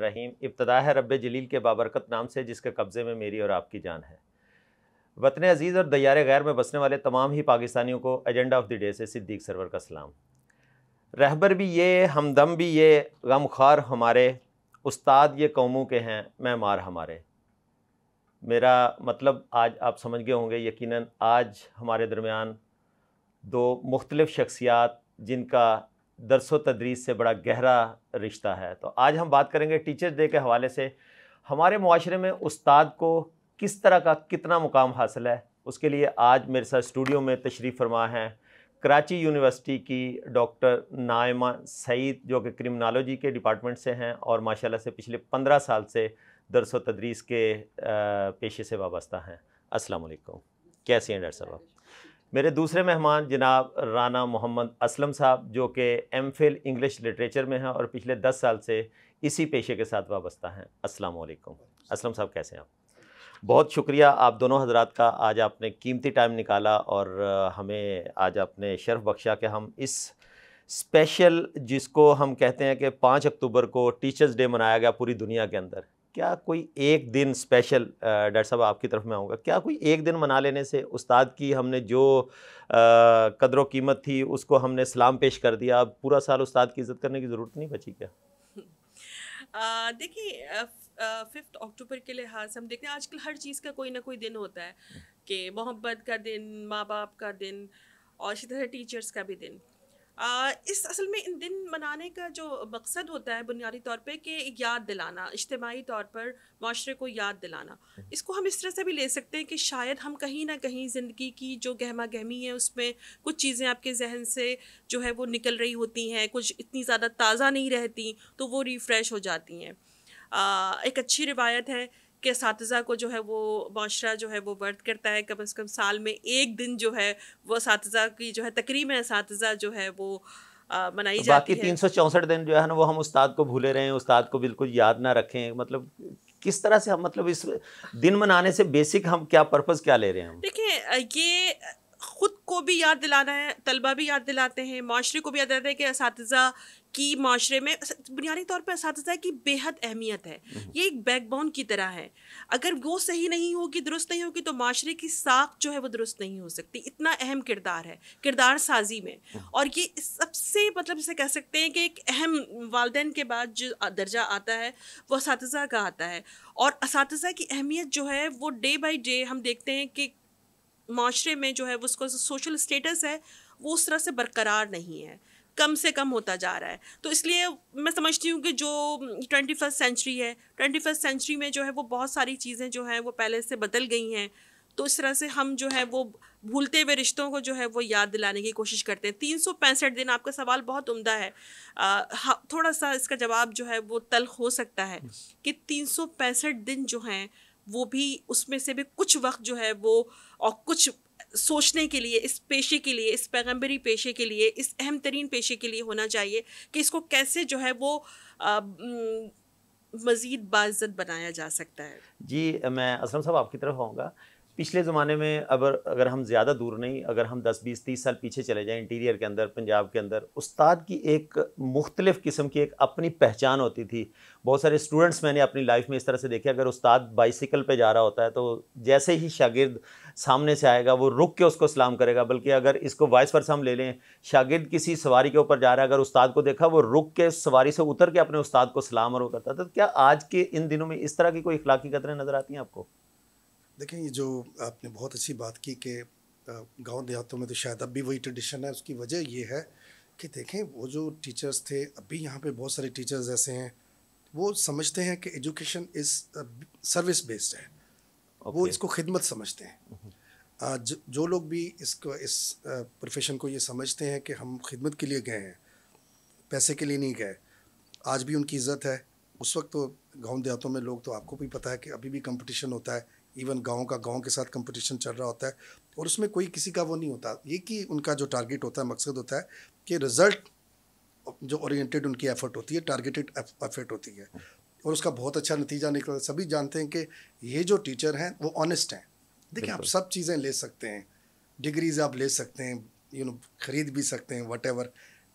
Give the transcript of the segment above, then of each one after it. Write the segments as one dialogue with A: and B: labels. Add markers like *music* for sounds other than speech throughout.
A: रहीम इब्तदा है रब जलील के बाबरकत नाम से जिसके कब्ज़े में मेरी और आपकी जान है वतन अजीज़ और दयारे गैर में बसने वाले तमाम ही पाकिस्तानियों को एजेंडा ऑफ द डे से सिद्दीक सरवर का सलाम रहबर भी ये हमदम भी ये गम खार हमारे उस्ताद ये कौमों के हैं मैमार हमारे मेरा मतलब आज आप समझ गए होंगे यकीनन आज हमारे दरमियान दो मुख्तलिफ़ शख्सियात जिनका दरसो तदरीस से बड़ा गहरा रिश्ता है तो आज हम बात करेंगे टीचर्स डे के हवाले से हमारे माशरे में उस्ताद को किस तरह का कितना मुकाम हासिल है उसके लिए आज मेरे साथ स्टूडियो में तशरीफ़ फरमा है कराची यूनिवर्सिटी की डॉक्टर नायमा सईद जो कि क्रिमिनोलॉजी के डिपार्टमेंट से हैं और माशाल्लाह से पिछले पंद्रह साल से दरस तदरीस के पेशे से वाबस्ता हैं अस्सलाम वालेकुम कैसे हैं डॉक्टर साहब मेरे दूसरे मेहमान जनाब राना मोहम्मद असलम साहब जो कि एम फिल इंग्लिश लिटरेचर में हैं और पिछले दस साल से इसी पेशे के साथ वाबस्ता हैं अस्सलाम वालेकुम असलम साहब कैसे हैं आप बहुत शुक्रिया आप दोनों हजरात का आज आपने कीमती टाइम निकाला और हमें आज आपने शर्फ बख्शा कि हम इस स्पेशल जिसको हम कहते हैं कि पाँच अक्टूबर को टीचर्स डे मनाया गया पूरी दुनिया के अंदर क्या कोई एक दिन स्पेशल डॉक्टर साहब आपकी तरफ में आऊँगा क्या कोई एक दिन मना लेने से उस्ताद की हमने जो कदर कीमत थी उसको हमने सलाम पेश कर दिया अब पूरा साल उस्ताद की इज्जत करने की ज़रूरत नहीं बची क्या
B: *laughs* देखिए फिफ्थ अक्टूबर के लिहाज हम देखते हैं आजकल हर चीज़ का कोई ना कोई दिन होता है हम्म। कि मोहब्बत का दिन माँ बाप का दिन और इसी तरह टीचर्स का भी दिन इस असल में इन दिन मनाने का जो मकसद होता है बुनियादी तौर पे कि याद दिलाना इज्तमाही तौर पर माशरे को याद दिलाना हम्म। इसको हम इस तरह से भी ले सकते हैं कि शायद हम कहीं ना कहीं ज़िंदगी की जो गहमा गहमी है उसमें कुछ चीज़ें आपके जहन से जो है वो निकल रही होती हैं कुछ इतनी ज़्यादा ताज़ा नहीं रहती तो वो रिफ़्रेश हो जाती हैं एक अच्छी रिवायत है के इस को जो है वो माशरा जो है वो वर्द करता है कम अज़ कम साल में एक दिन जो है वो इस की जो है तकरीब इस जो है वो मनाई जाती बाकी तीन सौ
A: चौंसठ दिन जो है ना वो हम उस्ताद को भूले रहे हैं उस्ताद को बिल्कुल याद ना रखें मतलब किस तरह से हम मतलब इस दिन मनाने से बेसिक हम क्या पर्पज़ क्या ले रहे हैं
B: देखिए ये खुद को भी याद दिलाना है तलबा भी याद दिलाते हैं माशरे को भी याद दिलाते हैं कि इस की माशरे में बुनियादी तौर पर इस की बेहद अहमियत है हम्म। ये एक बैकबोन की तरह है अगर वो सही नहीं होगी दुरुस्त नहीं होगी तो माशरे की साख जो है वो दुरुस्त नहीं हो सकती इतना अहम किरदार है किरदार साजी में हम्म। और ये सबसे मतलब इसे कह सकते हैं कि एक अहम वालदे के बाद जो दर्जा आता है वो इस का आता है और इस की अहमियत जो है वो डे बाई डे हम देखते हैं कि माशरे में जो है उसका सोशल स्टेटस है वो उस तरह से बरकरार नहीं है कम से कम होता जा रहा है तो इसलिए मैं समझती हूँ कि जो ट्वेंटी फर्स्ट सेंचुरी है ट्वेंटी फर्स्ट सेंचुरी में जो है वो बहुत सारी चीज़ें जो हैं वो पहले से बदल गई हैं तो इस तरह से हम जो है वो भूलते हुए रिश्तों को जो है वो याद दिलाने की कोशिश करते हैं तीन सौ पैंसठ दिन आपका सवाल बहुत उम्दा है आ, थोड़ा सा इसका जवाब जो है वो तल हो सकता है कि तीन सौ पैंसठ दिन जो हैं वो भी उसमें से भी कुछ वक्त जो है वो और कुछ सोचने के लिए इस पेशे के लिए इस पैगम्बरी पेशे के लिए इस अहम तरीन पेशे के लिए होना चाहिए कि इसको कैसे जो है वो मज़ीद बाज़त बनाया जा सकता है
A: जी मैं असलम साहब आपकी तरफ आऊँगा पिछले ज़माने में अगर अगर हम ज़्यादा दूर नहीं अगर हम 10 बीस तीस साल पीछे चले जाएं इंटीरियर के अंदर पंजाब के अंदर उस्ताद की एक मुख्तलिफ़ किस्म की एक अपनी पहचान होती थी बहुत सारे स्टूडेंट्स मैंने अपनी लाइफ में इस तरह से देखे अगर उस्ताद बाइसिकल पे जा रहा होता है तो जैसे ही शागिर्द सामने से आएगा वो रुक के उसको सलाम करेगा बल्कि अगर इसको वाइस वर्सा हम ले लें शागिर्द किसी सवारी के ऊपर जा रहा है अगर उस्ताद को देखा वो रुक के सवारी से उतर के अपने उस्ताद को सलाम और वो करता था तो क्या आज के इन दिनों में इस तरह की कोई इखलाकी कतरें नज़र आती हैं आपको
C: देखें ये जो आपने बहुत अच्छी बात की कि गांव देहातों में तो शायद अब भी वही ट्रेडिशन है उसकी वजह ये है कि देखें वो जो टीचर्स थे अभी यहाँ पे बहुत सारे टीचर्स ऐसे हैं वो समझते हैं कि एजुकेशन इज़ सर्विस बेस्ड है okay. वो इसको खिदमत समझते हैं आज हम्म। जो लोग भी इसको इस प्रोफेशन को ये समझते हैं कि हम खिदमत के लिए गए हैं पैसे के लिए नहीं गए आज भी उनकी इज़्ज़त है उस वक्त तो गाँव देहातों में लोग तो आपको भी पता है कि अभी भी कंपटीशन होता है इवन गांव का गांव के साथ कंपटीशन चल रहा होता है और उसमें कोई किसी का वो नहीं होता ये कि उनका जो टारगेट होता है मकसद होता है कि रिजल्ट जो ओरिएंटेड उनकी एफर्ट होती है टारगेटेड एफर्ट होती है और उसका बहुत अच्छा नतीजा निकल सभी जानते हैं कि ये जो टीचर हैं वो ऑनेस्ट हैं देखिए आप सब चीज़ें ले सकते हैं डिग्रीज आप ले सकते हैं यू नो खरीद भी सकते हैं वट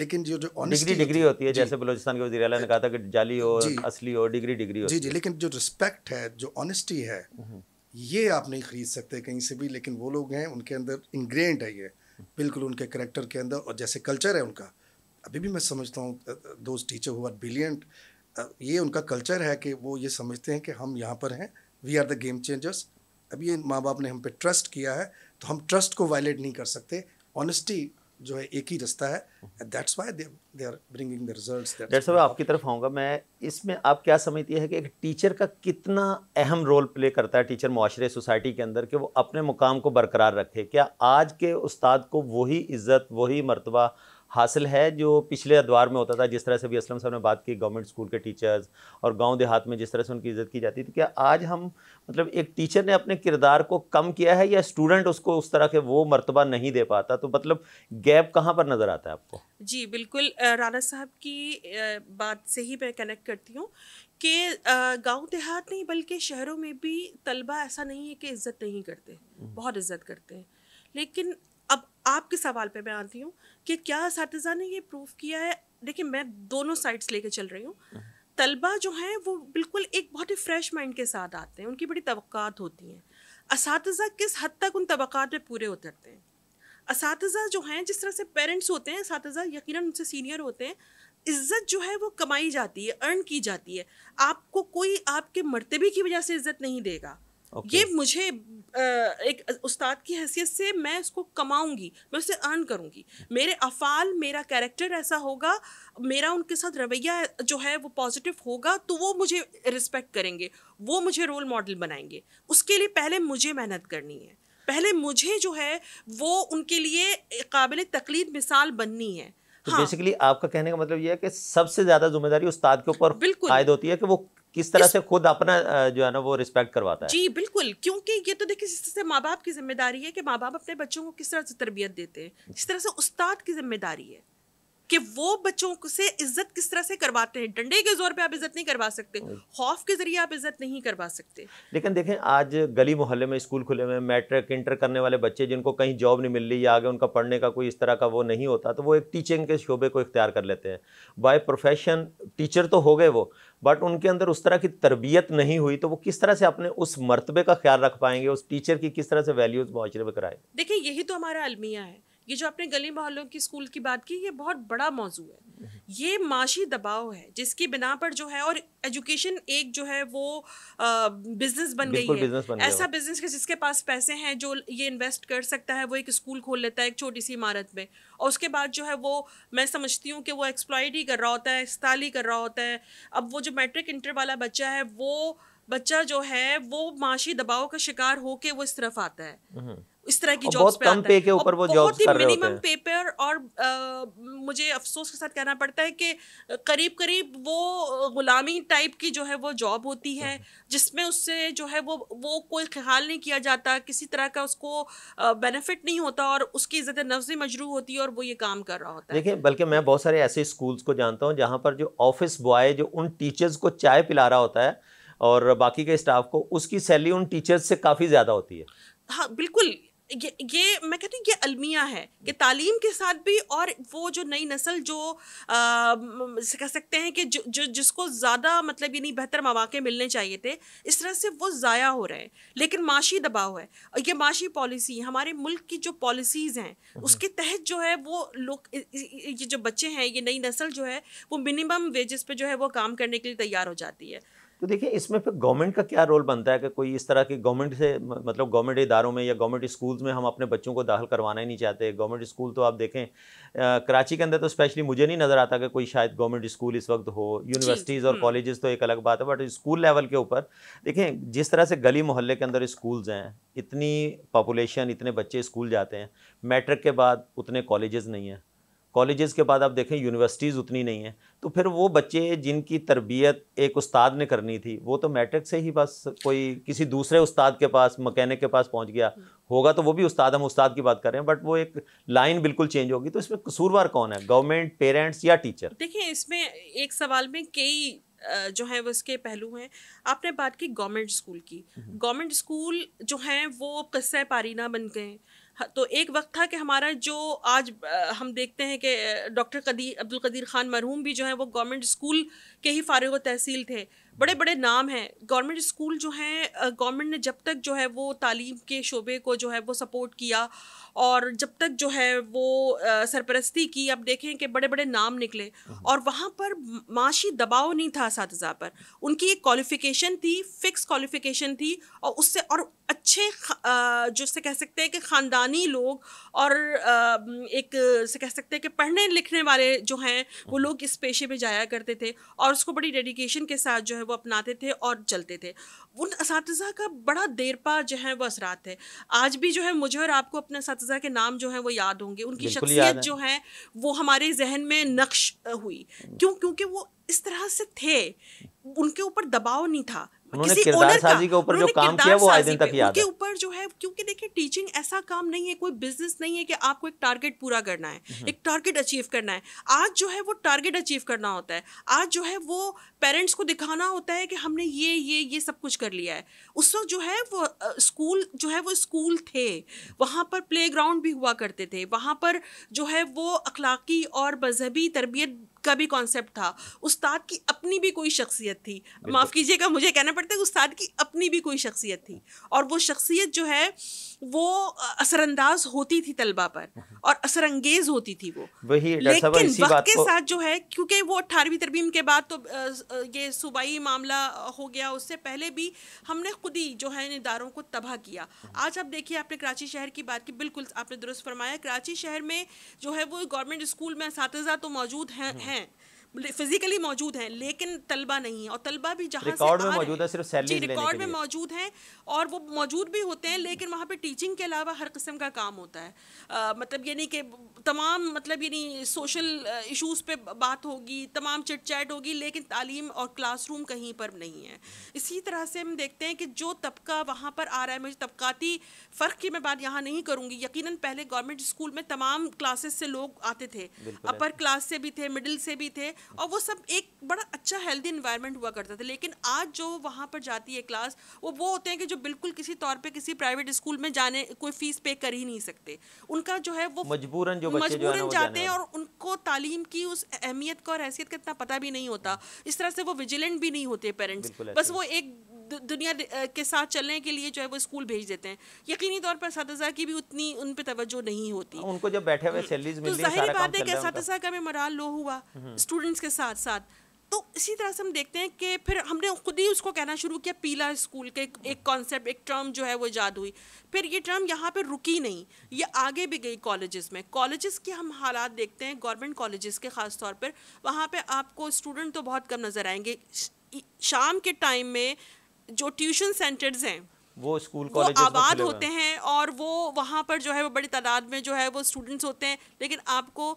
C: लेकिन जो जो डिग्री डिग्री होती है जैसे
A: बलोचिस्तान के वजी ने कहा था कि जाली हो असली हो डिग्री डिग्री हो जी जी
C: लेकिन जो रिस्पेक्ट है जो ऑनेस्टी है हम्म। ये आप नहीं खरीद सकते कहीं से भी लेकिन वो लोग हैं उनके अंदर इंग्रेंड है ये बिल्कुल उनके करेक्टर के अंदर और जैसे कल्चर है उनका अभी भी मैं समझता हूँ दोज टीचर हुआ ब्रिलियंट ये उनका कल्चर है कि वो ये समझते हैं कि हम यहाँ पर हैं we are the game changers अभी ये माँ बाप ने हम पे ट्रस्ट किया है तो हम ट्रस्ट को वायलेट नहीं कर सकते ऑनेस्टी जो है एक ही रास्ता है that's why they they are bringing the results that's
A: why आपकी तरफ आऊँगा मैं इसमें आप क्या समझती है कि एक टीचर का कितना अहम रोल प्ले करता है टीचर माशरे सोसाइटी के अंदर कि वो अपने मुकाम को बरकरार रखे क्या आज के उस्ताद को वही इज्जत वही मरतबा हासिल है जो पिछले अदवार में होता था जिस तरह से भी असलम साहब ने बात की गवर्नमेंट स्कूल के टीचर्स और गांव देहात में जिस तरह से उनकी इज्जत की जाती थी तो क्या आज हम मतलब एक टीचर ने अपने किरदार को कम किया है या स्टूडेंट उसको उस तरह के वो मरतबा नहीं दे पाता तो मतलब गैप कहाँ पर नज़र आता है आपको
B: जी बिल्कुल राना साहब की बात से ही मैं कनेक्ट करती हूँ कि गांव देहात नहीं बल्कि शहरों में भी तलबा ऐसा नहीं है कि इज़्ज़त नहीं करते हम्म। बहुत इज़्ज़त करते हैं लेकिन आपके सवाल पे मैं आती हूँ कि क्या इस ने ये प्रूफ किया है देखिए मैं दोनों साइड्स लेके चल रही हूँ हाँ। तलबा जो हैं वो बिल्कुल एक बहुत ही फ्रेश माइंड के साथ आते हैं उनकी बड़ी तवक़ात होती हैं इस किस हद तक उन तबक़ात में पूरे उतरते हैं इस जो हैं जिस तरह से पेरेंट्स होते हैं इस यकीन उनसे सीनियर होते हैं इज्जत जो है वो कमाई जाती है अर्न की जाती है आपको कोई आपके मरतबे की वजह से इज्जत नहीं देगा okay. ये मुझे एक उस्ताद की हैसियत से मैं उसको कमाऊंगी मैं उसे अर्न करूंगी मेरे अफाल मेरा कैरेक्टर ऐसा होगा मेरा उनके साथ रवैया जो है वो पॉजिटिव होगा तो वो मुझे रिस्पेक्ट करेंगे वो मुझे रोल मॉडल बनाएंगे उसके लिए पहले मुझे मेहनत करनी है पहले मुझे जो है वो उनके लिए काबिल तकलीद मिसाल बननी है
A: तो हाँ। बेसिकली आपका कहने का मतलब ये है कि सबसे ज्यादा जिम्मेदारी उस्ताद के ऊपर आयद होती है कि वो किस तरह से खुद अपना जो है ना वो रिस्पेक्ट करवाता है जी
B: बिल्कुल क्योंकि ये तो देखिए जिस तरह से माँ बाप की जिम्मेदारी है कि माँ बाप अपने बच्चों को किस तरह से तरबियत देते हैं इस तरह से उस्ताद की जिम्मेदारी है कि वो बच्चों से इज्जत किस तरह से करवाते हैं डंडे के जोर पे आप इज्जत नहीं करवा सकते खौफ के जरिए आप इज्जत नहीं करवा सकते
A: लेकिन देखें आज गली मोहल्ले में स्कूल खुले में मैट्रिक इंटर करने वाले बच्चे जिनको कहीं जॉब नहीं मिल रही या आगे उनका पढ़ने का कोई इस तरह का वो नहीं होता तो वो एक टीचिंग के शोबे को इख्तियार कर लेते हैं बाय प्रोफेशन टीचर तो हो गए वो बट उनके अंदर उस तरह की तरबियत नहीं हुई तो वो किस तरह से अपने उस मरतबे का ख्याल रख पाएंगे उस टीचर की किस तरह से वैल्यूज़ माशरे में कराए
B: देखिए यही तो हमारा अलमिया है ये जो आपने गली मोहल्लों की स्कूल की बात की ये बहुत बड़ा मौजू है ये माशी दबाव है जिसकी बिना पर जो है और एजुकेशन एक जो है वो बिजनेस बन गई है बन ऐसा बिजनेस के जिसके पास पैसे हैं जो ये इन्वेस्ट कर सकता है वो एक स्कूल खोल लेता है एक छोटी सी इमारत में और उसके बाद जो है वो मैं समझती हूँ कि वो एक्सप्लॉयड ही कर रहा होता है इस्ताल ही कर रहा होता है अब वो जो मैट्रिक इंटर वाला बच्चा है वो बच्चा जो है वो माशी दबाव का शिकार होके वो इस तरफ आता है हम्म। इस तरह की जॉब्स पे कम पे के ऊपर वो जॉब्स कर रहे मिनिमम पे पर और आ, मुझे अफसोस के साथ कहना पड़ता है कि करीब करीब वो गुलामी टाइप की जो है वो जॉब होती है हम्म। जिसमें उससे जो है वो वो कोई ख्याल नहीं किया जाता किसी तरह का उसको बेनिफिट नहीं होता और उसकी इज्जत नफ्जी मजरू होती है और वो ये काम कर रहा होता
A: है देखिए बल्कि मैं बहुत सारे ऐसे स्कूल्स को जानता हूँ जहाँ पर जो ऑफिस बॉय जो उन टीचर्स को चाय पिला रहा होता है और बाकी के स्टाफ को उसकी सैलरी उन टीचर्स से काफ़ी ज़्यादा होती है
B: हाँ बिल्कुल ये ये मैं कहती हूँ ये अलमिया है कि तालीम के साथ भी और वो जो नई नस्ल जो आ, कह सकते हैं कि जो, जो जिसको ज़्यादा मतलब ये नहीं बेहतर मौाक़े मिलने चाहिए थे इस तरह से वो ज़ाया हो रहे हैं लेकिन माशी दबाव है और ये माशी पॉलिसी हमारे मुल्क की जो पॉलिसीज़ हैं हम्म, हम्म। उसके तहत जो है वो लोग ये जो बच्चे हैं ये नई नस्ल जो है वो मिनिमम वेजेस पे जो है वो काम करने के लिए तैयार हो जाती है
A: तो देखिए इसमें फिर गवर्नमेंट का क्या रोल बनता है कि कोई इस तरह की गवर्नमेंट से मतलब गवर्नमेंट इदारों में या गवर्नमेंट स्कूल्स में हम अपने बच्चों को दाखिल करवाना ही नहीं चाहते गवर्नमेंट स्कूल तो आप देखें आ, कराची के अंदर तो स्पेशली मुझे नहीं नज़र आता कि कोई शायद गवर्नमेंट स्कूल इस वक्त हो यूनिवर्सिटीज़ और हम्म। कॉलेजेस तो एक अलग बात है बट स्कूल लेवल के ऊपर देखें जिस तरह से गली मोहल्ले के अंदर स्कूल्स हैं इतनी पॉपुलेशन इतने बच्चे स्कूल जाते हैं मैट्रिक के बाद उतने कॉलेजेस नहीं हैं कॉलेजेस के बाद आप देखें यूनिवर्सिटीज़ उतनी नहीं है तो फिर वो बच्चे जिनकी तरबियत एक उस्ताद ने करनी थी वो तो मैट्रिक से ही बस कोई किसी दूसरे उस्ताद के पास मकैनिक के पास पहुंच गया होगा तो वो भी उस्ताद हम उस्ताद की बात कर रहे हैं बट वो एक लाइन बिल्कुल चेंज होगी तो इसमें कसूरवार कौन है गवर्नमेंट पेरेंट्स या टीचर
B: देखिए इसमें एक सवाल में कई जो है वो इसके पहलू हैं आपने बात की गवर्नमेंट स्कूल की गवर्नमेंट हम्म। स्कूल जो हैं वो कस्सा पारीना बन गए हाँ, तो एक वक्त था कि हमारा जो आज हम देखते हैं कि डॉक्टर कदी अब्दुल कदीर ख़ान मरहूम भी जो है वो गवर्नमेंट स्कूल के ही फ़ारग तहसील थे बड़े बड़े नाम हैं गवर्नमेंट स्कूल जो हैं गवर्नमेंट ने जब तक जो है वो तालीम के शोबे को जो है वो सपोर्ट किया और जब तक जो है वो सरपरस्ती की अब देखें कि बड़े बड़े नाम निकले हाँ। और वहाँ पर माशी दबाव नहीं था इस पर उनकी एक क्वालिफ़िकेशन थी फिक्स क्वालिफ़िकेशन थी और उससे और अच्छे जो से कह सकते हैं कि ख़ानदानी लोग और एक से कह सकते हैं कि पढ़ने लिखने वाले जो हैं वो हाँ। लोग इस पेशे में जाया करते थे और उसको बड़ी डेडिकेशन के साथ जो है वो अपनाते थे और चलते थे उन इस का बड़ा देरपा जो है वो असरात है आज भी जो है मुझे और आपको अपने इस के नाम जो है वो याद होंगे उनकी शख्सियत जो है वो हमारे जहन में नक्श हुई क्यों क्योंकि वो इस तरह से थे उनके ऊपर दबाव नहीं था उन्होंने किरदार साजी के ऊपर जो काम किया वो आज दिन तक याद है ऊपर जो है क्योंकि देखिए टीचिंग ऐसा काम नहीं है कोई बिजनेस नहीं है कि आपको एक टारगेट पूरा करना है हम्म। एक टारगेट अचीव करना है आज जो है वो टारगेट अचीव करना होता है आज जो है वो पेरेंट्स को दिखाना होता है कि हमने ये ये ये सब कुछ कर लिया है उस वक्त जो है वो स्कूल जो है वो स्कूल थे वहाँ पर प्ले भी हुआ करते थे वहाँ पर जो है वो अखलाकी और मजहबी तरबियत का भी कॉन्सेप्ट था उस्ताद की अपनी भी कोई शख्सियत थी माफ़ कीजिएगा मुझे कहना पड़ता है उस्ताद की अपनी भी कोई शख्सियत थी और वो शख्सियत जो है वो असरअंदाज होती थी तलबा पर हम्म। और असरंगेज होती थी वो
A: लेकिन वक्त के साथ
B: जो है क्योंकि वो अट्ठारहवीं तरबीम के बाद तो ये सूबाई मामला हो गया उससे पहले भी हमने खुद ही जो है इन इदारों को तबाह किया हम्म। आज आप देखिए आपने कराची शहर की बात की बिल्कुल आपने दुरुस्त फरमाया कराची शहर में जो है वो गवर्नमेंट स्कूल में इस तो मौजूद हैं हम्म। है, हैं फिजिकली मौजूद हैं लेकिन तलबा नहीं है और तलबा भी जहाँ रिकॉर्ड में मौजूद है सिर्फ सैलरी जी रिकॉर्ड में मौजूद हैं और वो मौजूद भी होते हैं लेकिन वहाँ पे टीचिंग के अलावा हर किस्म का काम होता है आ, मतलब यानी कि तमाम मतलब यानी सोशल इश्यूज़ पे बात होगी तमाम चिट चैट होगी लेकिन तालीम और क्लासरूम कहीं पर नहीं है इसी तरह से हम देखते हैं कि जो तबका वहाँ पर आ रहा है मुझे तबकाती फ़र्क की मैं बात यहाँ नहीं करूँगी यकीनन पहले गवर्नमेंट स्कूल में तमाम क्लासेस से लोग आते थे अपर क्लास से भी थे मिडिल से भी थे और वो सब एक बड़ा अच्छा हेल्दी इन्वायरमेंट हुआ करता था लेकिन आज जो वहाँ पर जाती है क्लास वो वो होते हैं कि जो बिल्कुल किसी तौर पर किसी प्राइवेट स्कूल में जाने कोई फीस पे कर ही नहीं सकते उनका जो है वो मजबूरन जो मजबूरन जाते हैं और उनको तालीम की उस अहमियत का और हैसियत का इतना पता भी नहीं होता इस तरह से वो विजिलेंट भी नहीं होते पेरेंट्स बस वो एक दुनिया के साथ चलने के लिए जो है वो स्कूल भेज देते हैं यकीनी तौर पर साथ की भी उतनी उन पर तवज्जो नहीं होती
A: हाँ, उनको जब बैठे हुए तो, तो जाहिर बात है कि इसतः
B: का भी मराल लो हुआ हम्म। स्टूडेंट्स के साथ साथ तो इसी तरह से हम देखते हैं कि फिर हमने खुद ही उसको कहना शुरू किया पीला स्कूल के एक कॉन्सेप्ट एक टर्म जो है वो ईजाद हुई फिर ये टर्म यहाँ पर रुकी नहीं ये आगे भी गई कॉलेजेस में कॉलेजेस के हम हालात देखते हैं गवर्नमेंट कॉलेजेस के ख़ास तौर पर वहाँ पे आपको स्टूडेंट तो बहुत कम नज़र आएंगे शाम के टाइम में जो ट्यूशन सेंटर्स हैं
A: वो स्कूल वो आबाद होते
B: हैं और वो वहाँ पर जो है वो बड़ी तादाद में जो है वो स्टूडेंट्स होते हैं लेकिन आपको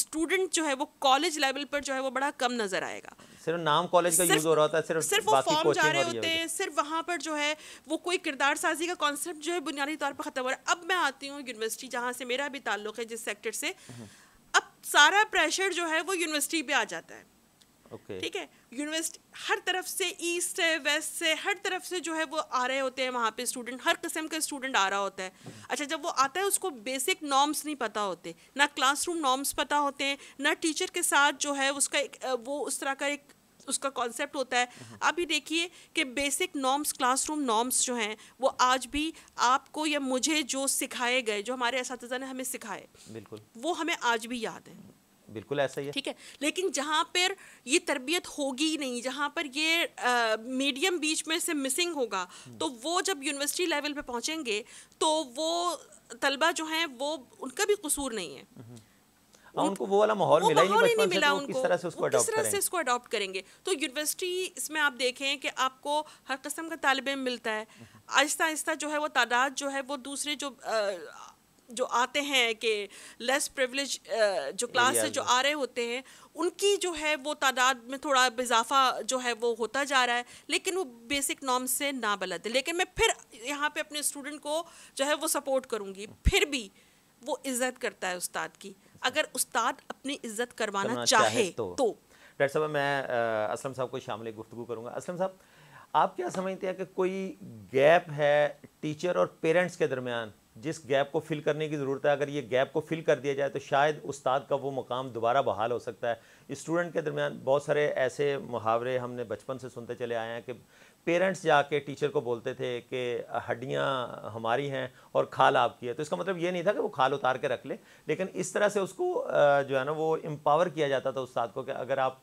B: स्टूडेंट जो है वो कॉलेज लेवल पर जो है वो बड़ा कम नजर आएगा
A: सिर्फ नाम कॉलेज का यूज हो रहा था सिर्फ सिर्फ वो फॉर्म जा रहे होते हैं
B: सिर्फ वहाँ पर जो है वो कोई किरदार साजी का कॉन्सेप्ट जो है बुनियादी तौर पर ख़त्म हो रहा है अब मैं आती हूँ यूनिवर्सिटी जहाँ से मेरा भी ताल्लुक है जिस सेक्टर से अब सारा प्रेशर जो है वो यूनिवर्सिटी पर आ जाता है ठीक है यूनिवर्सिटी हर तरफ से ईस्ट से वेस्ट से हर तरफ से जो है वो आ रहे होते हैं वहाँ पे स्टूडेंट हर किस्म का स्टूडेंट आ रहा होता है अच्छा जब वो आता है उसको बेसिक नॉर्म्स नहीं पता होते ना क्लासरूम नॉर्म्स पता होते हैं ना टीचर के साथ जो है उसका एक वो उस तरह का एक उसका कॉन्सेप्ट होता है हाँ, हाँ। अभी देखिए कि बेसिक नॉर्म्स क्लासरूम नॉर्म्स जो हैं वो आज भी आपको या मुझे जो सिखाए गए जो हमारे इस ने हमें सिखाए बिल्कुल वो हमें आज भी याद है बिल्कुल ऐसा ही है ठीक है लेकिन जहाँ पर ये तरबियत होगी ही नहीं जहाँ पर ये मीडियम बीच में से मिसिंग होगा हम्म। तो वो जब यूनिवर्सिटी लेवल पे पहुँचेंगे तो वो तलबा जो हैं वो उनका भी कसूर नहीं है हम्म।
A: उन, हाँ, उनको वो वाला माहौल मिला ही नहीं नहीं मिला तो उनको किस तरह से उसको किस तरह से इसको
B: अडॉप्ट करेंगे तो यूनिवर्सिटी इसमें आप देखें कि आपको हर कस्म का तालब मिलता है हम्म। आहिस्ता आहिस्ता जो है वो तादाद जो है वो दूसरे जो जो आते हैं कि लेस प्रिवलेज जो क्लास से जो आ रहे होते हैं उनकी जो है वो तादाद में थोड़ा इजाफा जो है वो होता जा रहा है लेकिन वो बेसिक नॉर्म से ना बलद है लेकिन मैं फिर यहाँ पे अपने स्टूडेंट को जो है वो सपोर्ट करूँगी फिर भी वो इज़्ज़त करता है उस्ताद की अगर उस्ताद अपनी इज़्ज़त करवाना चाहे तो, तो।
A: डॉक्टर साहब मैं असलम साहब को शामिल गुफ्तु करूँगा असलम साहब आप क्या समझते हैं कि कोई गैप है टीचर और पेरेंट्स के दरमियान जिस गैप को फिल करने की ज़रूरत है अगर ये गैप को फिल कर दिया जाए तो शायद उस्ताद का वो मुकाम दोबारा बहाल हो सकता है स्टूडेंट के दरमियान बहुत सारे ऐसे मुहावरे हमने बचपन से सुनते चले आए हैं कि पेरेंट्स जाके टीचर को बोलते थे कि हड्डियाँ हमारी हैं और खाल आपकी है तो इसका मतलब ये नहीं था कि वो खाल उतार के रख ले लेकिन इस तरह से उसको जो है ना वो एम्पावर किया जाता था उस्ताद को कि अगर आप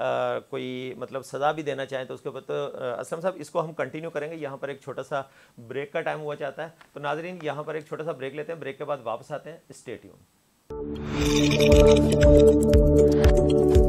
A: कोई मतलब सज़ा भी देना चाहें तो उसके ऊपर तो असलम साहब इसको हम कंटिन्यू करेंगे यहाँ पर एक छोटा सा ब्रेक का टाइम हुआ चाहता है तो नाजरीन यहाँ पर एक छोटा सा ब्रेक लेते हैं ब्रेक के बाद वापस आते हैं स्टेट यून